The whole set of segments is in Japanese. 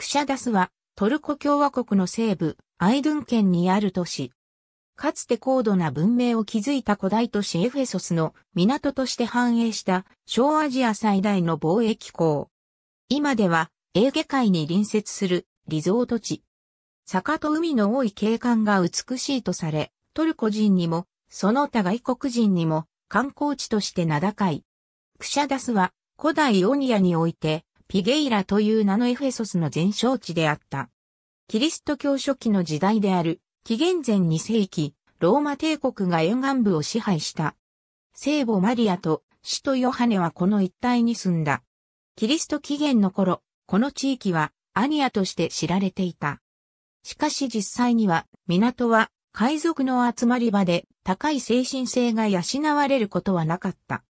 クシャダスは、トルコ共和国の西部、アイドゥン県にある都市。かつて高度な文明を築いた古代都市エフェソスの港として繁栄した小アジア最大の貿易港。今ではエーゲ海に隣接するリゾート地。坂と海の多い景観が美しいとされ、トルコ人にも、その他外国人にも観光地として名高い。クシャダスは古代オニアにおいてピゲイラという名のエフェソスの前哨地であった。キリスト教初期の時代である、紀元前2世紀、ローマ帝国が沿岸部を支配した。聖母マリアと使徒ヨハネはこの一帯に住んだ。キリスト紀元の頃、この地域はアニアとして知られていた。しかし実際には、港は海賊の集まり場で高い精神性が養われることはなかった。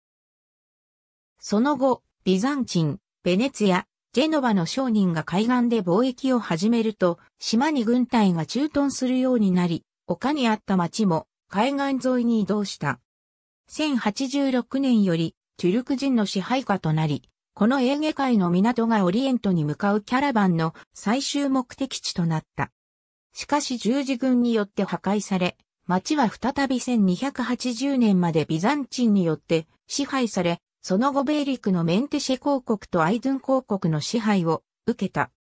その後、ビザンチン、ベネツィア、ジェノバの商人が海岸で貿易を始めると、島に軍隊が駐屯するようになり、丘にあった町も海岸沿いに移動した。1086年より、トゥルク人の支配下となり、このエーゲ海の港がオリエントに向かうキャラバンの最終目的地となった。しかし十字軍によって破壊され、町は再び1280年までビザンチンによって支配され、その後米陸のメンテシェ公国とアイドゥン公国の支配を受けた。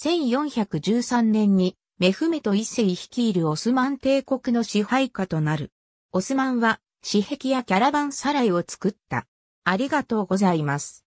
1413年にメフメト一世率いるオスマン帝国の支配下となる。オスマンは、私壁やキャラバンサライを作った。ありがとうございます。